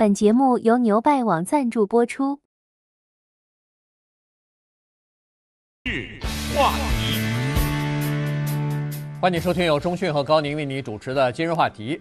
本节目由牛拜网赞助播出。今话题，欢迎收听由中讯和高宁为你主持的《今日话题》。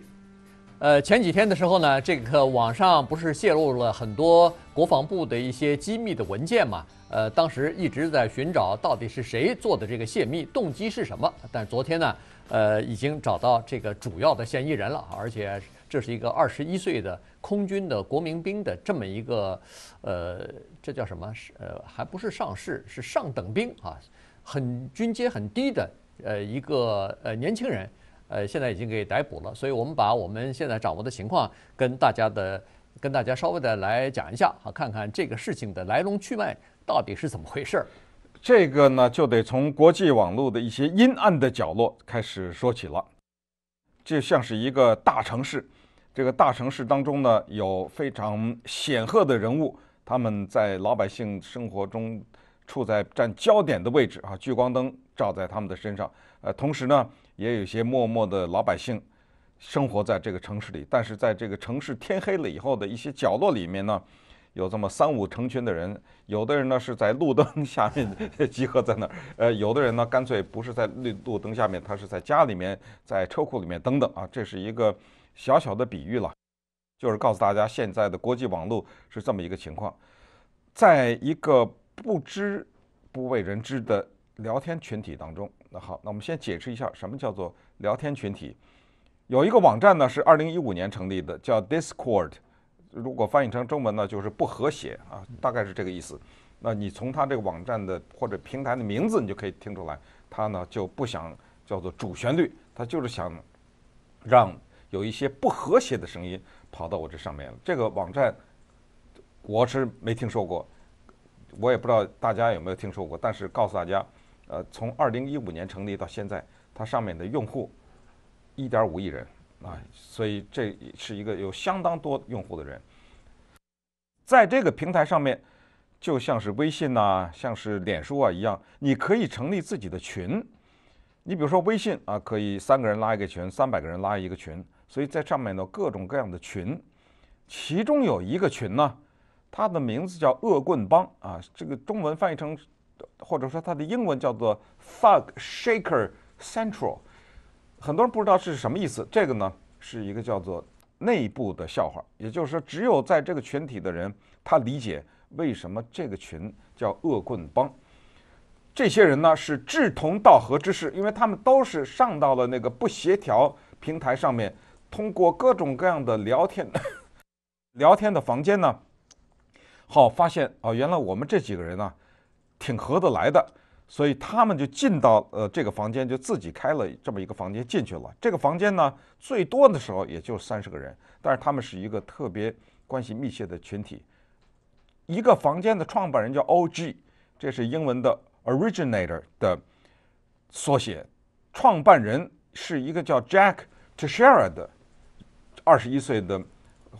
呃，前几天的时候呢，这个网上不是泄露了很多国防部的一些机密的文件嘛？呃，当时一直在寻找到底是谁做的这个泄密，动机是什么？但昨天呢，呃，已经找到这个主要的嫌疑人了，而且。这是一个二十一岁的空军的国民兵的这么一个，呃，这叫什么？是呃，还不是上士，是上等兵啊，很军阶很低的，呃，一个呃年轻人，呃，现在已经给逮捕了。所以我们把我们现在掌握的情况跟大家的，跟大家稍微的来讲一下啊，看看这个事情的来龙去脉到底是怎么回事儿。这个呢，就得从国际网络的一些阴暗的角落开始说起了，就像是一个大城市。这个大城市当中呢，有非常显赫的人物，他们在老百姓生活中处在占焦点的位置啊，聚光灯照在他们的身上。呃，同时呢，也有些默默的老百姓生活在这个城市里。但是在这个城市天黑了以后的一些角落里面呢，有这么三五成群的人，有的人呢是在路灯 下面集合在那儿，呃，有的人呢干脆不是在路路灯下面，他是在家里面，在车库里面等等啊，这是一个。小小的比喻了，就是告诉大家现在的国际网络是这么一个情况，在一个不知不为人知的聊天群体当中。那好，那我们先解释一下什么叫做聊天群体。有一个网站呢是二零一五年成立的，叫 Discord，如果翻译成中文呢就是不和谐啊，大概是这个意思。那你从它这个网站的或者平台的名字，你就可以听出来，它呢就不想叫做主旋律，它就是想让。有一些不和谐的声音跑到我这上面了。这个网站我是没听说过，我也不知道大家有没有听说过。但是告诉大家，呃，从二零一五年成立到现在，它上面的用户一点五亿人啊，所以这是一个有相当多用户的人。在这个平台上面，就像是微信呐，像是脸书啊一样，你可以成立自己的群。你比如说微信啊，可以三个人拉一个群，三百个人拉一个群。所以在上面呢，各种各样的群，其中有一个群呢，它的名字叫“恶棍帮”啊，这个中文翻译成，或者说它的英文叫做 “Fug Shaker Central”。很多人不知道是什么意思，这个呢，是一个叫做内部的笑话，也就是说，只有在这个群体的人，他理解为什么这个群叫“恶棍帮”。这些人呢，是志同道合之士，因为他们都是上到了那个不协调平台上面。通过各种各样的聊天，聊天的房间呢，好发现哦，原来我们这几个人呢，挺合得来的，所以他们就进到呃这个房间，就自己开了这么一个房间进去了。这个房间呢，最多的时候也就三十个人，但是他们是一个特别关系密切的群体。一个房间的创办人叫 O.G.，这是英文的 Originator 的缩写。创办人是一个叫 Jack t o s h a r a 的。二十一岁的，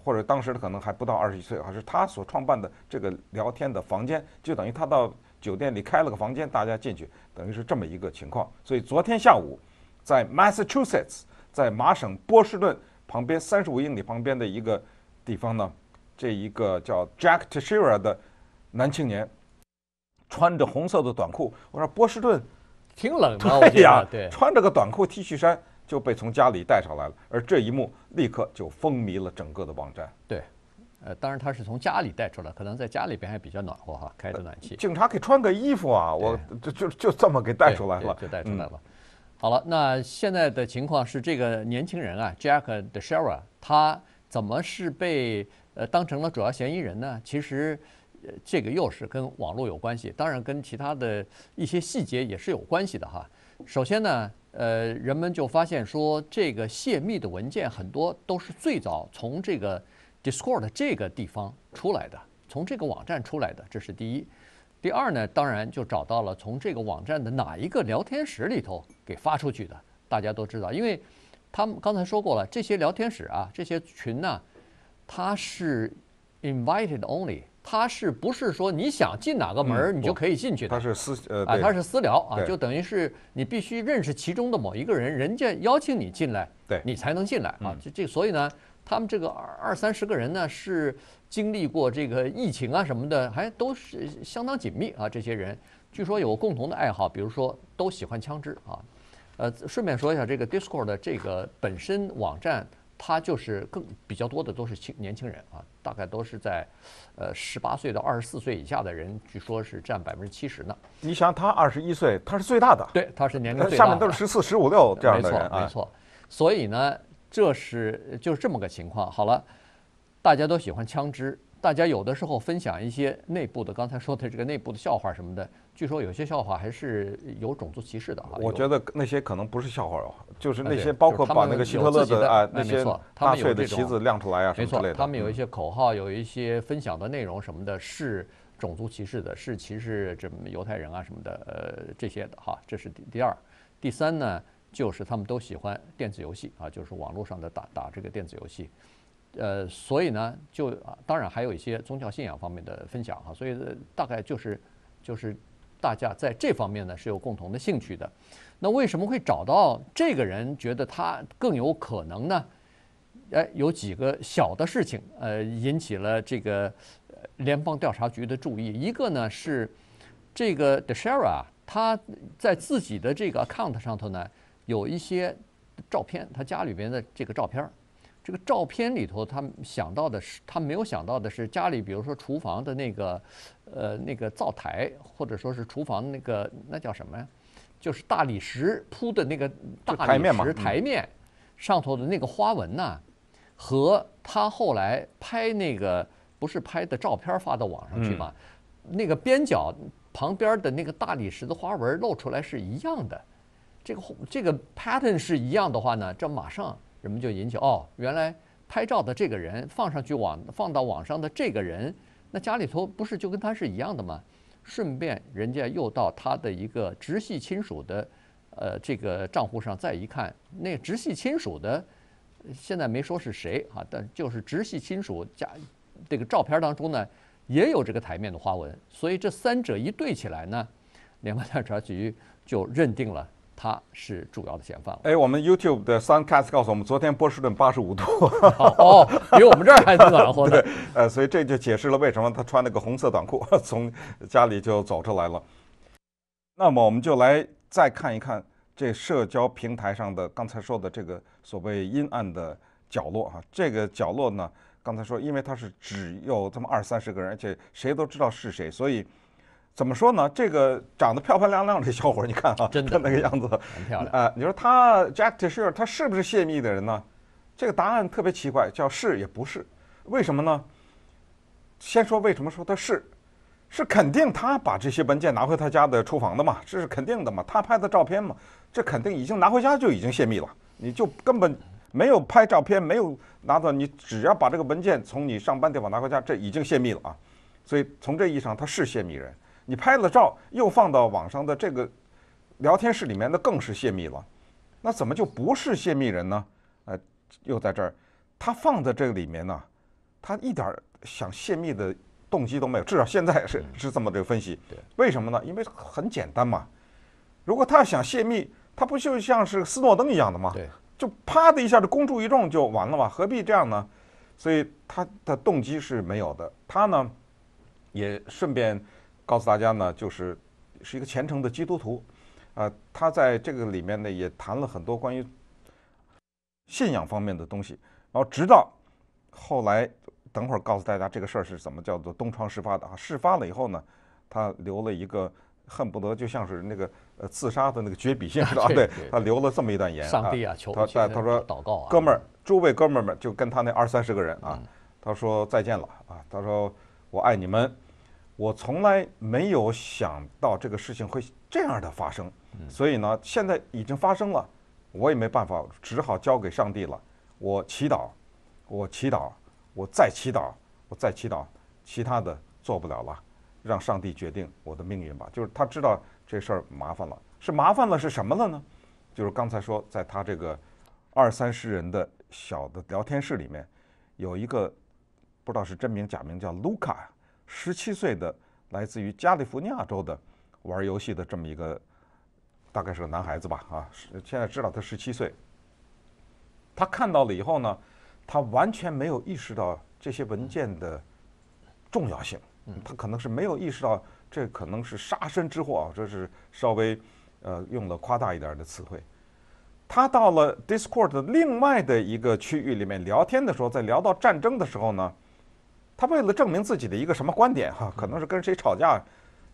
或者当时的可能还不到二十一岁，还是他所创办的这个聊天的房间，就等于他到酒店里开了个房间，大家进去，等于是这么一个情况。所以昨天下午，在 Massachusetts，在麻省波士顿旁边三十五英里旁边的一个地方呢，这一个叫 Jack t s h i r a 的男青年，穿着红色的短裤，我说波士顿挺冷的，对呀，对，穿着个短裤 T 恤衫。就被从家里带上来了，而这一幕立刻就风靡了整个的网站。对，呃，当然他是从家里带出来，可能在家里边还比较暖和哈，开着暖气。警察给穿个衣服啊，我就就就这么给带出来了。就带出来了。好了，那现在的情况是这个年轻人啊，Jack h e s h a w 他怎么是被呃当成了主要嫌疑人呢？其实，这个又是跟网络有关系，当然跟其他的一些细节也是有关系的哈。首先呢。呃，人们就发现说，这个泄密的文件很多都是最早从这个 Discord 这个地方出来的，从这个网站出来的，这是第一。第二呢，当然就找到了从这个网站的哪一个聊天室里头给发出去的。大家都知道，因为他们刚才说过了，这些聊天室啊，这些群呢，它是 Invited Only。他是不是说你想进哪个门儿，你就可以进去的？他是私呃，啊，他是私聊啊，就等于是你必须认识其中的某一个人，人家邀请你进来，你才能进来啊。这这，所以呢，他们这个二二三十个人呢，是经历过这个疫情啊什么的，还都是相当紧密啊。这些人据说有共同的爱好，比如说都喜欢枪支啊。呃，顺便说一下，这个 Discord 的这个本身网站。他就是更比较多的都是青年轻人啊，大概都是在呃十八岁到二十四岁以下的人，据说是占百分之七十呢。你想他二十一岁，他是最大的，对，他是年龄最下面都是十四、十五、六这样的人没错，没错。所以呢，这是就是这么个情况。好了，大家都喜欢枪支。大家有的时候分享一些内部的，刚才说的这个内部的笑话什么的，据说有些笑话还是有种族歧视的哈。我觉得那些可能不是笑话，就是那些包括把那个希特勒的啊那些纳粹的旗子亮出来啊之类的。没错，他们有一些口号，有一些分享的内容什么的是种族歧视的，是歧视这犹太人啊什么的，呃这些的哈。这是第第二，第三呢就是他们都喜欢电子游戏啊，就是网络上的打打这个电子游戏。呃，所以呢，就当然还有一些宗教信仰方面的分享哈，所以大概就是就是大家在这方面呢是有共同的兴趣的。那为什么会找到这个人，觉得他更有可能呢？哎，有几个小的事情，呃，引起了这个联邦调查局的注意。一个呢是这个 d e s h e r a 他在自己的这个 account 上头呢有一些照片，他家里边的这个照片。这个照片里头，他想到的是，他没有想到的是家里，比如说厨房的那个，呃，那个灶台，或者说是厨房那个那叫什么呀？就是大理石铺的那个大理石台面上头的那个花纹呐，和他后来拍那个不是拍的照片发到网上去嘛？那个边角旁边的那个大理石的花纹露出来是一样的，这个这个 pattern 是一样的话呢，这马上。人们就引起哦，原来拍照的这个人放上去网放到网上的这个人，那家里头不是就跟他是一样的吗？顺便人家又到他的一个直系亲属的，呃，这个账户上再一看，那直系亲属的现在没说是谁啊，但就是直系亲属家这个照片当中呢，也有这个台面的花纹，所以这三者一对起来呢，联邦调查局就认定了。他是主要的嫌犯。哎，我们 YouTube 的 SunCast 告诉我们，昨天波士顿八十五度，哦，比我们这儿还暖和呢。呃，所以这就解释了为什么他穿那个红色短裤 从家里就走出来了。那么，我们就来再看一看这社交平台上的刚才说的这个所谓阴暗的角落啊。这个角落呢，刚才说，因为它是只有这么二三十个人，而且谁都知道是谁，所以。怎么说呢？这个长得漂漂亮亮的小伙，你看啊，真的那个样子，很漂亮啊！你说他 Jack Tisher，他是不是泄密的人呢？这个答案特别奇怪，叫是也不是。为什么呢？先说为什么说他是，是肯定他把这些文件拿回他家的厨房的嘛，这是肯定的嘛，他拍的照片嘛，这肯定已经拿回家就已经泄密了。你就根本没有拍照片，没有拿到你，只要把这个文件从你上班地方拿回家，这已经泄密了啊！所以从这意义上，他是泄密人。你拍了照，又放到网上的这个聊天室里面，那更是泄密了。那怎么就不是泄密人呢？呃，又在这儿，他放在这个里面呢，他一点想泄密的动机都没有。至少现在是 是这么的分析。对，为什么呢？因为很简单嘛。如果他要想泄密，他不就像是斯诺登一样的吗？对，就啪的一下就公诸于众就完了嘛，何必这样呢？所以他的动机是没有的。他呢，也顺便。告诉大家呢，就是是一个虔诚的基督徒，啊，他在这个里面呢也谈了很多关于信仰方面的东西。然后直到后来，等会儿告诉大家这个事儿是怎么叫做东窗事发的啊！事发了以后呢，他留了一个恨不得就像是那个呃自杀的那个绝笔信啊，对，他留了这么一段言：上帝啊，求他，他说祷告，哥们儿，诸位哥们儿们，就跟他那二三十个人啊，他说再见了啊，他说我爱你们。我从来没有想到这个事情会这样的发生，所以呢，现在已经发生了，我也没办法，只好交给上帝了。我祈祷，我祈祷，我再祈祷，我再祈祷，其他的做不了了，让上帝决定我的命运吧。就是他知道这事儿麻烦了，是麻烦了，是什么了呢？就是刚才说，在他这个二三十人的小的聊天室里面，有一个不知道是真名假名叫卢卡。十七岁的来自于加利福尼亚州的玩游戏的这么一个，大概是个男孩子吧啊，现在知道他十七岁。他看到了以后呢，他完全没有意识到这些文件的重要性，他可能是没有意识到这可能是杀身之祸啊，这是稍微呃用了夸大一点的词汇。他到了 Discord 的另外的一个区域里面聊天的时候，在聊到战争的时候呢。他为了证明自己的一个什么观点哈，可能是跟谁吵架，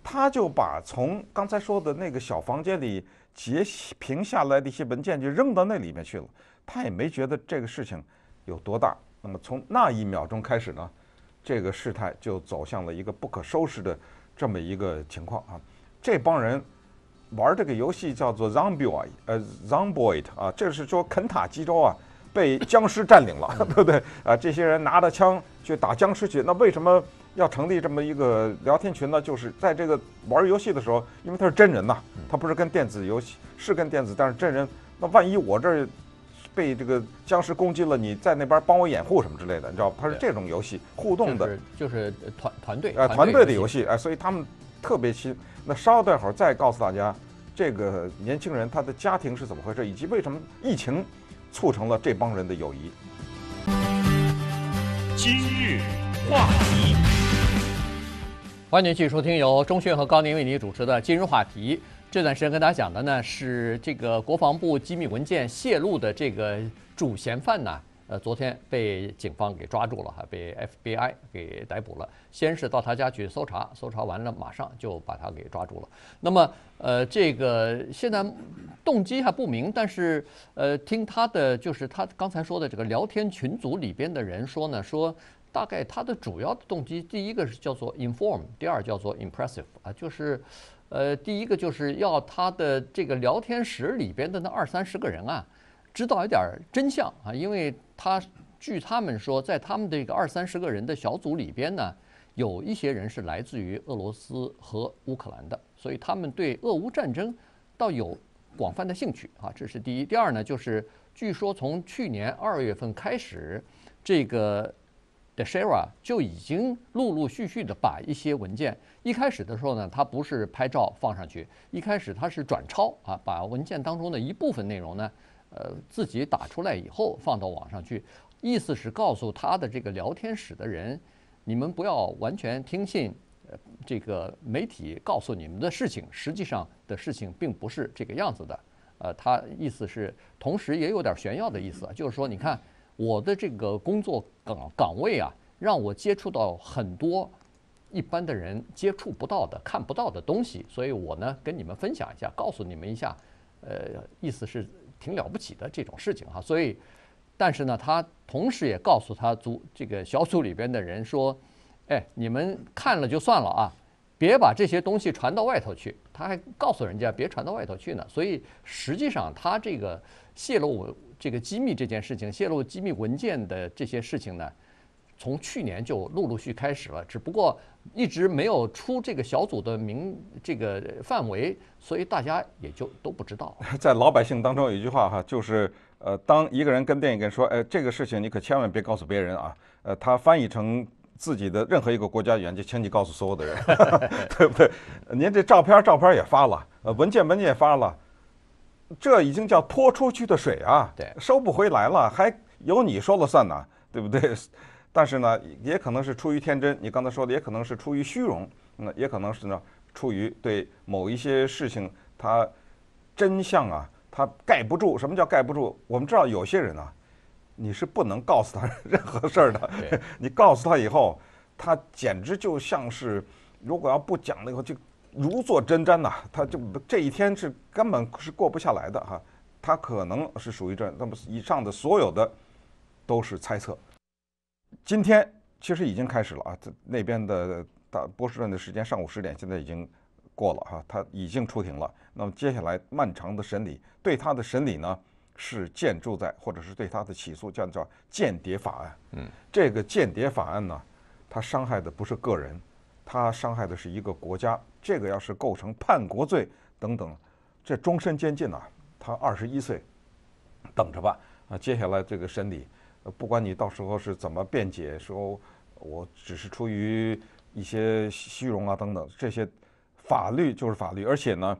他就把从刚才说的那个小房间里截屏下来的一些文件就扔到那里面去了。他也没觉得这个事情有多大。那么从那一秒钟开始呢，这个事态就走向了一个不可收拾的这么一个情况啊。这帮人玩这个游戏叫做 Zombie 啊，呃，Zombie 啊，这是说肯塔基州啊。被僵尸占领了，对不对啊？这些人拿着枪去打僵尸去，那为什么要成立这么一个聊天群呢？就是在这个玩游戏的时候，因为他是真人呐，他不是跟电子游戏，是跟电子，但是真人，那万一我这儿被这个僵尸攻击了，你在那边帮我掩护什么之类的，你知道，他是这种游戏互动的，就是团团队啊，团队的游戏哎，所以他们特别亲。那稍待会儿再告诉大家，这个年轻人他的家庭是怎么回事，以及为什么疫情。促成了这帮人的友谊。今日话题，欢迎继续收听由中迅和高宁为你主持的《今日话题》。这段时间跟大家讲的呢是这个国防部机密文件泄露的这个主嫌犯呢。呃，昨天被警方给抓住了，哈，被 FBI 给逮捕了。先是到他家去搜查，搜查完了，马上就把他给抓住了。那么，呃，这个现在动机还不明，但是，呃，听他的就是他刚才说的这个聊天群组里边的人说呢，说大概他的主要的动机，第一个是叫做 inform，第二叫做 impressive 啊，就是，呃，第一个就是要他的这个聊天室里边的那二三十个人啊。知道一点真相啊，因为他据他们说，在他们的这个二三十个人的小组里边呢，有一些人是来自于俄罗斯和乌克兰的，所以他们对俄乌战争倒有广泛的兴趣啊，这是第一。第二呢，就是据说从去年二月份开始，这个 d e s h a r a 就已经陆陆续续的把一些文件，一开始的时候呢，他不是拍照放上去，一开始他是转抄啊，把文件当中的一部分内容呢。呃，自己打出来以后放到网上去，意思是告诉他的这个聊天室的人，你们不要完全听信这个媒体告诉你们的事情，实际上的事情并不是这个样子的。呃，他意思是同时也有点炫耀的意思，就是说，你看我的这个工作岗岗位啊，让我接触到很多一般的人接触不到的、看不到的东西，所以我呢跟你们分享一下，告诉你们一下，呃，意思是。挺了不起的这种事情哈，所以，但是呢，他同时也告诉他组这个小组里边的人说，哎，你们看了就算了啊，别把这些东西传到外头去。他还告诉人家别传到外头去呢。所以实际上他这个泄露这个机密这件事情，泄露机密文件的这些事情呢。从去年就陆陆续开始了，只不过一直没有出这个小组的名这个范围，所以大家也就都不知道。在老百姓当中有一句话哈，就是呃，当一个人跟另一个人说，哎，这个事情你可千万别告诉别人啊。呃，他翻译成自己的任何一个国家语言，就请你告诉所有的人，对不对？您这照片照片也发了，呃，文件文件也发了，这已经叫泼出去的水啊，对，收不回来了，还由你说了算呢，对不对？但是呢，也可能是出于天真，你刚才说的，也可能是出于虚荣，那也可能是呢，出于对某一些事情，他真相啊，他盖不住。什么叫盖不住？我们知道有些人啊，你是不能告诉他 任何事儿的。你告诉他以后，他简直就像是，如果要不讲了以后，就如坐针毡呐，他就这一天是根本是过不下来的哈。他可能是属于这，那么以上的所有的都是猜测。今天其实已经开始了啊，他那边的大波士顿的时间上午十点，现在已经过了哈，他已经出庭了。那么接下来漫长的审理，对他的审理呢，是建筑在或者是对他的起诉叫叫间谍法案。嗯，这个间谍法案呢，他伤害的不是个人，他伤害的是一个国家。这个要是构成叛国罪等等，这终身监禁呐，他二十一岁，等着吧啊，接下来这个审理。呃，不管你到时候是怎么辩解，说我只是出于一些虚荣啊等等，这些法律就是法律，而且呢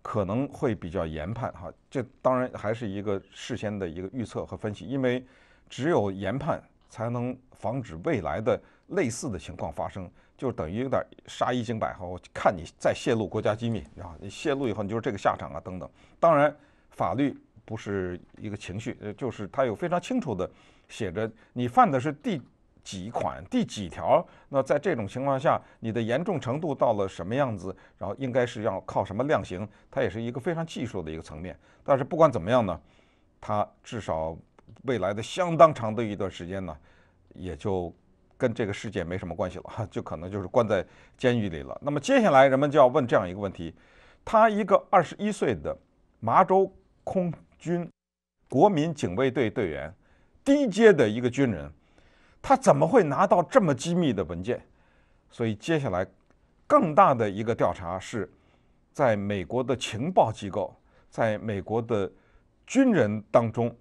可能会比较严判哈。这当然还是一个事先的一个预测和分析，因为只有严判才能防止未来的类似的情况发生，就等于有点杀一儆百哈。我看你再泄露国家机密啊，你泄露以后你就是这个下场啊等等。当然法律。不是一个情绪，呃，就是他有非常清楚的写着你犯的是第几款第几条。那在这种情况下，你的严重程度到了什么样子，然后应该是要靠什么量刑，它也是一个非常技术的一个层面。但是不管怎么样呢，他至少未来的相当长的一段时间呢，也就跟这个世界没什么关系了，就可能就是关在监狱里了。那么接下来人们就要问这样一个问题：他一个二十一岁的麻州空。军，国民警卫队队员，低阶的一个军人，他怎么会拿到这么机密的文件？所以接下来更大的一个调查是，在美国的情报机构，在美国的军人当中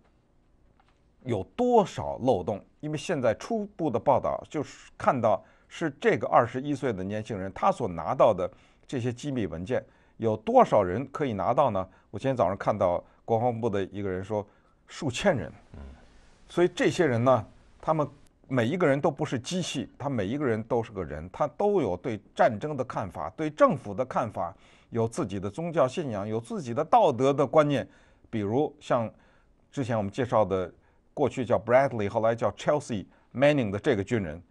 有多少漏洞？因为现在初步的报道就是看到是这个二十一岁的年轻人，他所拿到的这些机密文件，有多少人可以拿到呢？我今天早上看到。国防部的一个人说，数千人。嗯，所以这些人呢，他们每一个人都不是机器，他每一个人都是个人，他都有对战争的看法，对政府的看法，有自己的宗教信仰，有自己的道德的观念。比如像之前我们介绍的，过去叫 Bradley，后来叫 Chelsea Manning 的这个军人，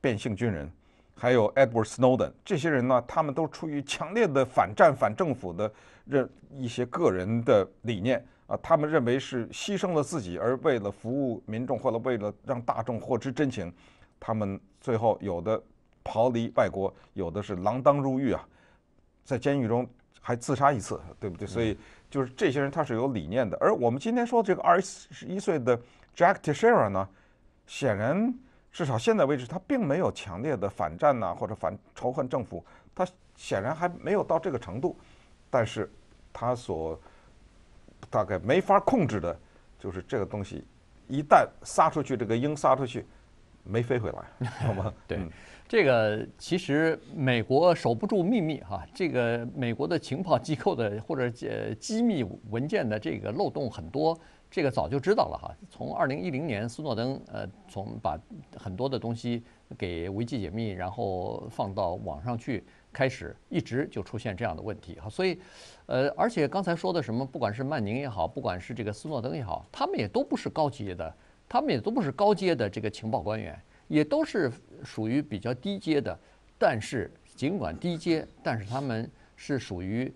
变性军人。还有 Edward Snowden 这些人呢，他们都出于强烈的反战、反政府的认一些个人的理念啊，他们认为是牺牲了自己，而为了服务民众，或者为了让大众获知真情，他们最后有的逃离外国，有的是锒铛入狱啊，在监狱中还自杀一次，对不对？所以就是这些人他是有理念的，而我们今天说这个二十一岁的 Jack Tishera 呢，显然。至少现在为止，他并没有强烈的反战呐，或者反仇恨政府，他显然还没有到这个程度。但是，他所大概没法控制的，就是这个东西，一旦撒出去，这个鹰撒出去，没飞回来，好吗？对，这个其实美国守不住秘密哈，这个美国的情报机构的或者机密文件的这个漏洞很多。这个早就知道了哈，从二零一零年斯诺登呃，从把很多的东西给维基解密，然后放到网上去开始，一直就出现这样的问题哈。所以，呃，而且刚才说的什么，不管是曼宁也好，不管是这个斯诺登也好，他们也都不是高阶的，他们也都不是高阶的这个情报官员，也都是属于比较低阶的。但是尽管低阶，但是他们是属于。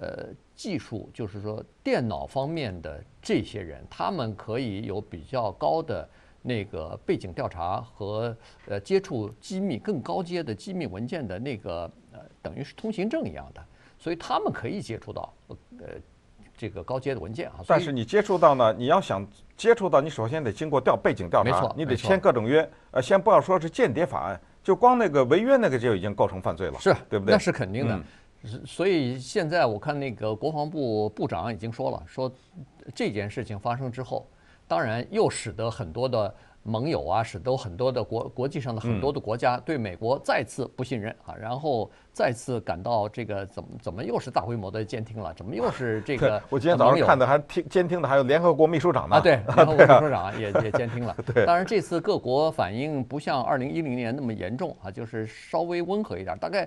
呃，技术就是说电脑方面的这些人，他们可以有比较高的那个背景调查和呃接触机密更高阶的机密文件的那个呃，等于是通行证一样的，所以他们可以接触到呃这个高阶的文件啊。但是你接触到呢，你要想接触到，你首先得经过调背景调查，没错，你得签各种约。呃，先不要说是间谍法案，就光那个违约那个就已经构成犯罪了，是，对不对？那是肯定的。所以现在我看那个国防部部长已经说了，说这件事情发生之后，当然又使得很多的盟友啊，使得很多的国国际上的很多的国家对美国再次不信任啊，然后再次感到这个怎么怎么又是大规模的监听了，怎么又是这个？我今天早上看的还听监听的还有联合国秘书长呢啊，对，联合国秘书长也也监听了。当然这次各国反应不像二零一零年那么严重啊，就是稍微温和一点，大概。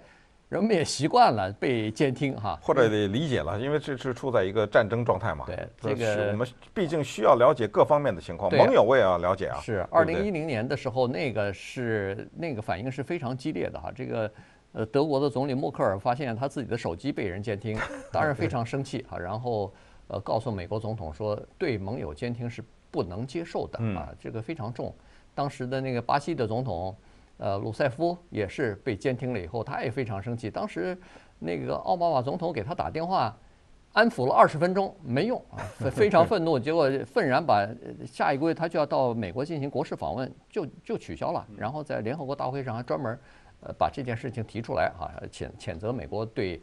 人们也习惯了被监听哈，或者理解了，因为这是处在一个战争状态嘛。对，这个我们毕竟需要了解各方面的情况，盟友我也要了解啊。是，二零一零年的时候，那个是那个反应是非常激烈的哈。这个，呃，德国的总理默克尔发现他自己的手机被人监听，当然非常生气哈，然后，呃，告诉美国总统说，对盟友监听是不能接受的啊。这个非常重。当时的那个巴西的总统。呃，鲁塞夫也是被监听了以后，他也非常生气。当时，那个奥巴马总统给他打电话，安抚了二十分钟没用啊，非常 愤怒。结果愤然把下一个月他就要到美国进行国事访问就就取消了。然后在联合国大会上还专门，呃，把这件事情提出来哈，谴谴责美国对，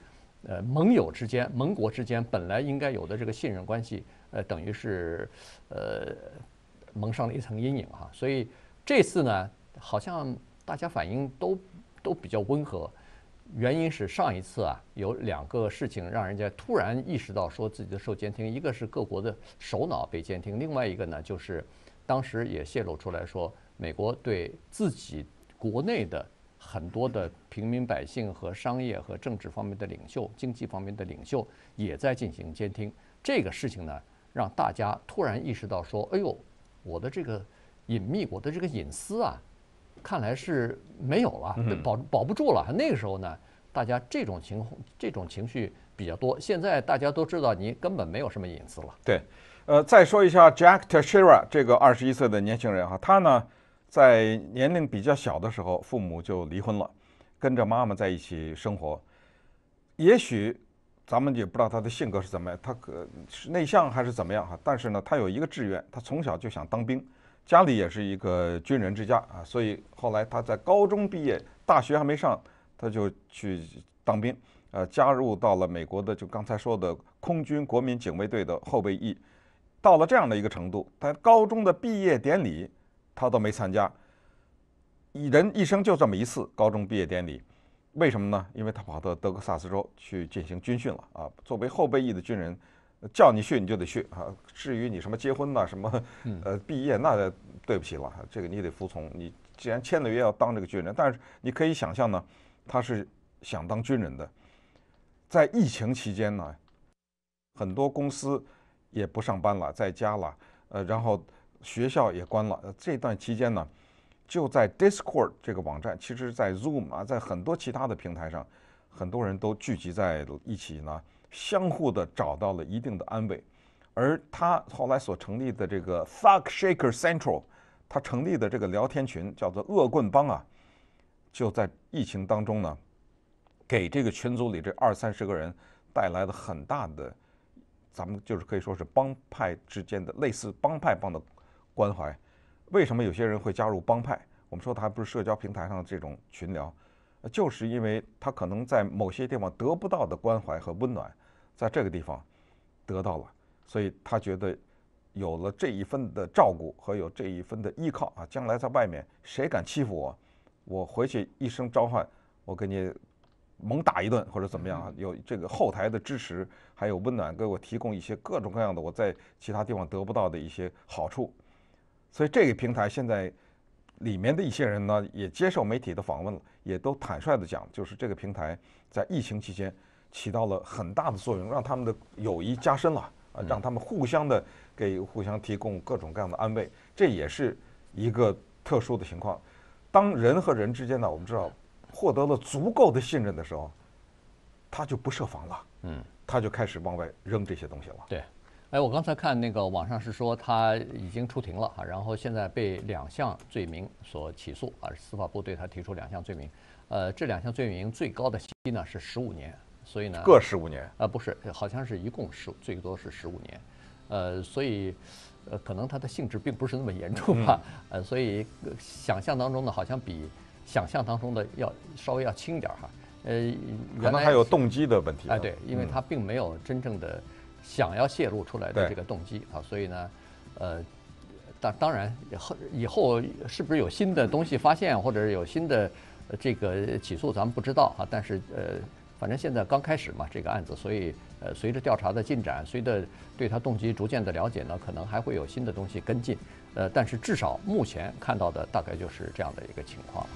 呃，盟友之间、盟国之间本来应该有的这个信任关系，呃，等于是，呃，蒙上了一层阴影哈。所以这次呢，好像。大家反应都都比较温和，原因是上一次啊有两个事情让人家突然意识到说自己的受监听，一个是各国的首脑被监听，另外一个呢就是当时也泄露出来说美国对自己国内的很多的平民百姓和商业和政治方面的领袖、经济方面的领袖也在进行监听。这个事情呢让大家突然意识到说，哎呦，我的这个隐秘，我的这个隐私啊。看来是没有了，保保不住了。那个时候呢，大家这种情况、这种情绪比较多。现在大家都知道，你根本没有什么隐私了。对，呃，再说一下 Jack Tashira 这个二十一岁的年轻人哈，他呢在年龄比较小的时候，父母就离婚了，跟着妈妈在一起生活。也许咱们也不知道他的性格是怎么样，他可内向还是怎么样哈？但是呢，他有一个志愿，他从小就想当兵。家里也是一个军人之家啊，所以后来他在高中毕业，大学还没上，他就去当兵，呃，加入到了美国的就刚才说的空军国民警卫队的后备役，到了这样的一个程度。他高中的毕业典礼他都没参加，一人一生就这么一次高中毕业典礼，为什么呢？因为他跑到德克萨斯州去进行军训了啊，作为后备役的军人。叫你去你就得去啊！至于你什么结婚呐，什么呃毕业那，对不起了，这个你得服从。你既然签了约要当这个军人，但是你可以想象呢，他是想当军人的。在疫情期间呢，很多公司也不上班了，在家了，呃，然后学校也关了。这段期间呢，就在 Discord 这个网站，其实，在 Zoom 啊，在很多其他的平台上，很多人都聚集在一起呢。相互的找到了一定的安慰，而他后来所成立的这个 Thug Shaker Central，他成立的这个聊天群叫做“恶棍帮”啊，就在疫情当中呢，给这个群组里这二三十个人带来了很大的，咱们就是可以说是帮派之间的类似帮派帮的关怀。为什么有些人会加入帮派？我们说的还不是社交平台上的这种群聊，就是因为他可能在某些地方得不到的关怀和温暖。在这个地方得到了，所以他觉得有了这一份的照顾和有这一份的依靠啊，将来在外面谁敢欺负我，我回去一声召唤，我给你猛打一顿或者怎么样啊？有这个后台的支持，还有温暖，给我提供一些各种各样的我在其他地方得不到的一些好处。所以这个平台现在里面的一些人呢，也接受媒体的访问，也都坦率的讲，就是这个平台在疫情期间。起到了很大的作用，让他们的友谊加深了啊，让他们互相的给互相提供各种各样的安慰，这也是一个特殊的情况。当人和人之间呢，我们知道获得了足够的信任的时候，他就不设防了，嗯，他就开始往外扔这些东西了。对，哎，我刚才看那个网上是说他已经出庭了啊，然后现在被两项罪名所起诉啊，司法部对他提出两项罪名，呃，这两项罪名最高的刑期呢是十五年。所以呢，各十五年啊，不是，好像是一共十，最多是十五年，呃，所以，呃，可能它的性质并不是那么严重吧，呃，所以想象当中呢，好像比想象当中的要稍微要轻点哈，呃，原来还有动机的问题，哎，对，因为他并没有真正的想要泄露出来的这个动机啊，所以呢，呃，当当然以后以后是不是有新的东西发现，或者是有新的这个起诉，咱们不知道啊，但是呃。反正现在刚开始嘛，这个案子，所以呃，随着调查的进展，随着对他动机逐渐的了解呢，可能还会有新的东西跟进，呃，但是至少目前看到的大概就是这样的一个情况。